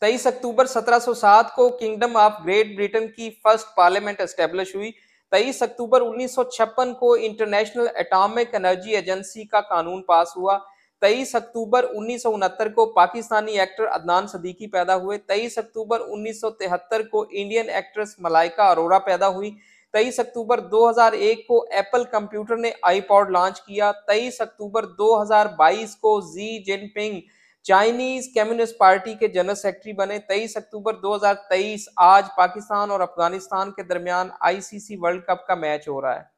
तेईस अक्टूबर 1707 को किंगडम ऑफ ग्रेट ब्रिटेन की फर्स्ट पार्लियामेंट एस्टेब्लिश हुई तेईस अक्टूबर 1956 को इंटरनेशनल एटॉमिक एनर्जी एजेंसी का कानून पास हुआ तेईस अक्टूबर उन्नीस को पाकिस्तानी एक्टर अदनान सदीकी पैदा हुए तेईस अक्टूबर उन्नीस को इंडियन एक्ट्रेस मलाइका अरोरा पैदा हुई तेईस अक्टूबर 2001 को एप्पल कंप्यूटर ने आईपॉड लॉन्च किया तेईस अक्टूबर 2022 को Xi Jinping Chinese Communist Party के जनरल सेक्रेटरी बने 23 अक्टूबर 2023 आज पाकिस्तान और अफगानिस्तान के दरमियान आईसीसी वर्ल्ड कप का मैच हो रहा है